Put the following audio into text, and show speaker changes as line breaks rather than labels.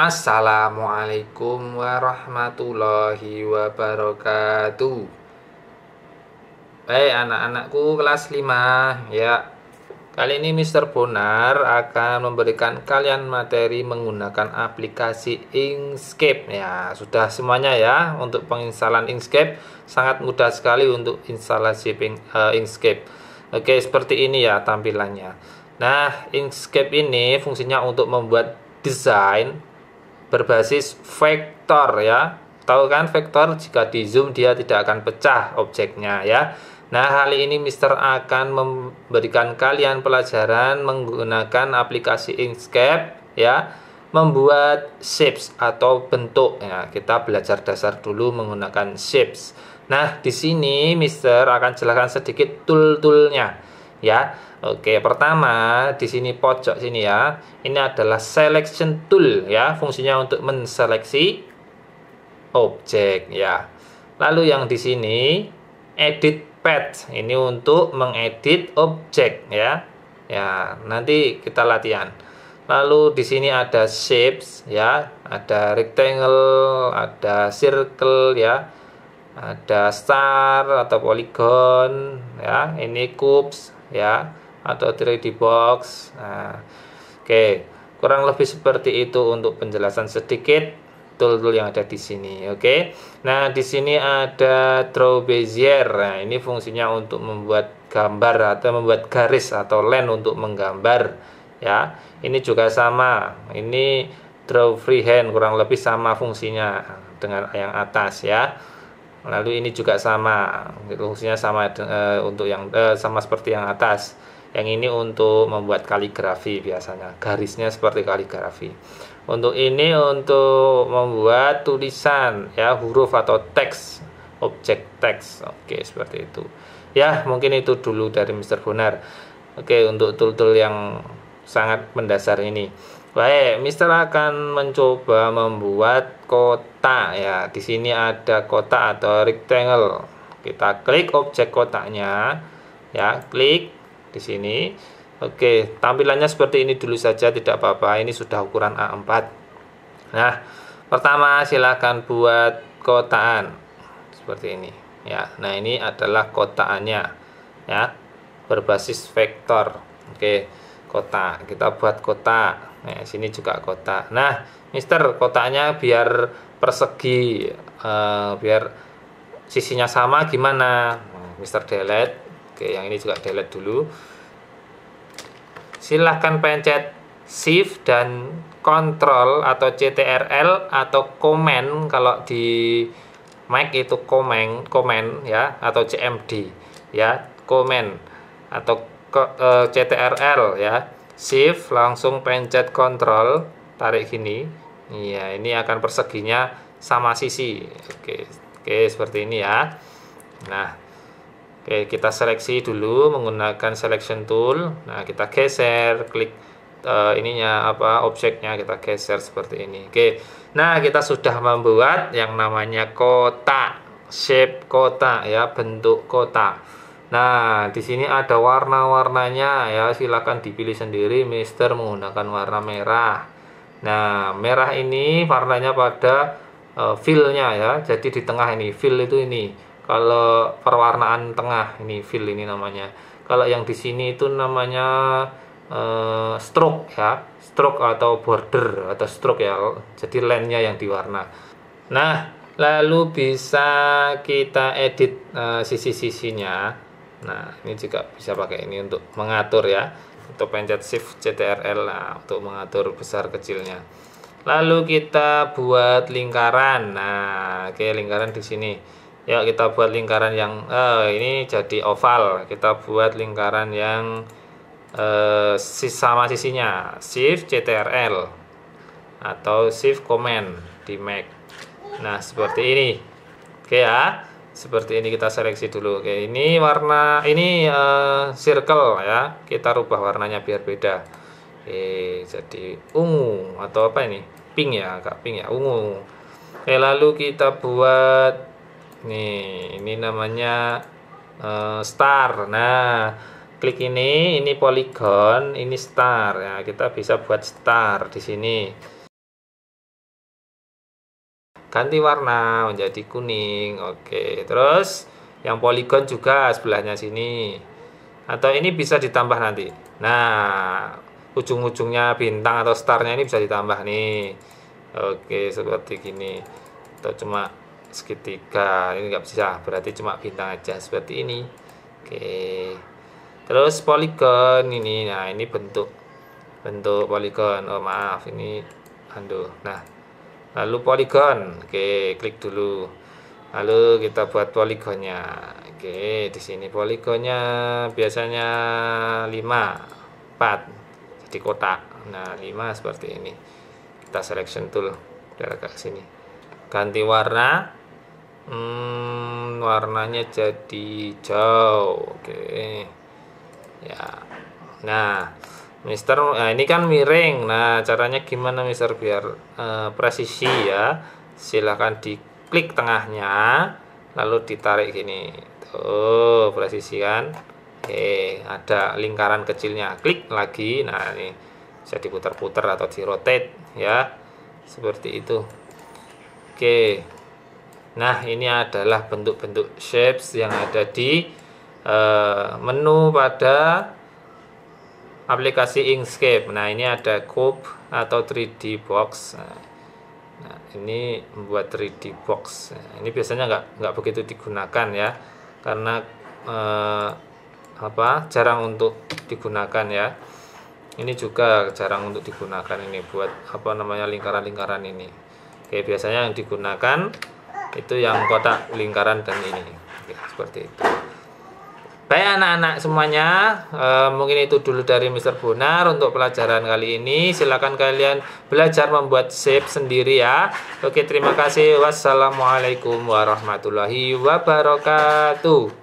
Assalamualaikum warahmatullahi wabarakatuh. Baik eh, anak-anakku kelas 5 ya. Kali ini Mr. Bonar akan memberikan kalian materi menggunakan aplikasi Inkscape ya. Sudah semuanya ya untuk penginstalan Inkscape sangat mudah sekali untuk instalasi eh, Inkscape. Oke, seperti ini ya tampilannya. Nah, Inkscape ini fungsinya untuk membuat desain berbasis vektor ya. Tahu kan vektor jika di zoom dia tidak akan pecah objeknya ya. Nah, hal ini Mister akan memberikan kalian pelajaran menggunakan aplikasi Inkscape ya, membuat shapes atau bentuk ya. Kita belajar dasar dulu menggunakan shapes. Nah, di sini Mister akan jelaskan sedikit tool-toolnya ya. Oke, pertama di sini pojok sini ya. Ini adalah selection tool ya, fungsinya untuk menseleksi objek ya. Lalu yang di sini edit path ini untuk mengedit objek ya. Ya, nanti kita latihan. Lalu di sini ada shapes ya, ada rectangle, ada circle ya ada star atau polygon ya ini cubes ya atau 3D box. Nah, oke, okay. kurang lebih seperti itu untuk penjelasan sedikit tool-tool yang ada di sini. Oke. Okay. Nah, di sini ada draw bezier. Nah, ini fungsinya untuk membuat gambar atau membuat garis atau line untuk menggambar ya. Ini juga sama. Ini draw freehand kurang lebih sama fungsinya dengan yang atas ya lalu ini juga sama fungsinya sama uh, untuk yang uh, sama seperti yang atas yang ini untuk membuat kaligrafi biasanya garisnya seperti kaligrafi untuk ini untuk membuat tulisan ya huruf atau teks objek teks oke seperti itu ya mungkin itu dulu dari Mr. Bonar oke untuk tool-tool yang sangat mendasar ini Baik, Mister akan mencoba membuat kotak ya. Di sini ada kotak atau rectangle. Kita klik objek kotaknya ya, klik di sini. Oke, tampilannya seperti ini dulu saja tidak apa-apa. Ini sudah ukuran A4. Nah, pertama silakan buat kotaan seperti ini ya. Nah, ini adalah kotaannya ya, berbasis vektor. Oke kotak kita buat kotak nah, sini juga kotak nah mister kotaknya biar persegi uh, biar sisinya sama gimana nah, mister delete oke yang ini juga delete dulu silahkan pencet shift dan control atau ctrl atau komen kalau di Mac itu komen komen ya atau cmd ya komen atau Eh, CTRL ya shift langsung pencet kontrol tarik gini iya ini akan perseginya sama sisi oke oke seperti ini ya nah oke kita seleksi dulu menggunakan selection tool nah kita geser klik uh, ininya apa objeknya kita geser seperti ini. Oke. Nah, kita sudah membuat yang namanya kotak, shape kotak ya, bentuk kotak. Nah, di sini ada warna-warnanya ya, silakan dipilih sendiri Mister menggunakan warna merah. Nah, merah ini warnanya pada uh, e, fill-nya ya. Jadi di tengah ini fill itu ini. Kalau perwarnaan tengah ini fill ini namanya. Kalau yang di sini itu namanya uh, stroke ya, stroke atau border atau stroke ya. Jadi line-nya yang diwarna. Nah, lalu bisa kita edit e, sisi-sisinya nah ini juga bisa pakai ini untuk mengatur ya untuk pencet shift CTRL nah, untuk mengatur besar kecilnya lalu kita buat lingkaran nah oke okay, lingkaran di sini ya kita buat lingkaran yang eh, ini jadi oval kita buat lingkaran yang eh, sama sisinya shift CTRL atau shift command di Mac nah seperti ini oke okay, ya seperti ini kita seleksi dulu oke ini warna ini uh, circle ya kita rubah warnanya biar beda oke jadi ungu atau apa ini pink ya agak pink ya ungu oke lalu kita buat nih ini namanya uh, star nah klik ini ini polygon ini star ya kita bisa buat star di sini ganti warna menjadi kuning oke terus yang poligon juga sebelahnya sini atau ini bisa ditambah nanti nah ujung-ujungnya bintang atau starnya ini bisa ditambah nih oke seperti gini atau cuma segitiga ini nggak bisa berarti cuma bintang aja seperti ini oke terus poligon ini nah ini bentuk bentuk poligon oh maaf ini aduh nah lalu ah, poligon, oke klik dulu lalu kita buat poligonnya oke di sini poligonnya biasanya 5 4 jadi kotak nah 5 seperti ini kita selection tool dari ke sini ganti warna hmm, warnanya jadi jauh, oke ya nah Mister, nah ini kan miring. Nah, caranya gimana Mister biar uh, presisi ya? Silahkan diklik tengahnya, lalu ditarik gini. Tuh, presisi kan? Oke, ada lingkaran kecilnya. Klik lagi. Nah, ini bisa diputar-putar atau di rotate ya. Seperti itu. Oke. Nah, ini adalah bentuk-bentuk shapes yang ada di uh, menu pada aplikasi Inkscape. Nah, ini ada cube atau 3D box. Nah, ini membuat 3D box. Nah, ini biasanya nggak nggak begitu digunakan ya, karena eh, apa jarang untuk digunakan ya. Ini juga jarang untuk digunakan ini buat apa namanya lingkaran-lingkaran ini. Oke, biasanya yang digunakan itu yang kotak lingkaran dan ini. Oke, seperti itu. Baik anak-anak semuanya, e, mungkin itu dulu dari Mr. Bonar untuk pelajaran kali ini. Silakan kalian belajar membuat shape sendiri ya. Oke, terima kasih. Wassalamualaikum warahmatullahi wabarakatuh.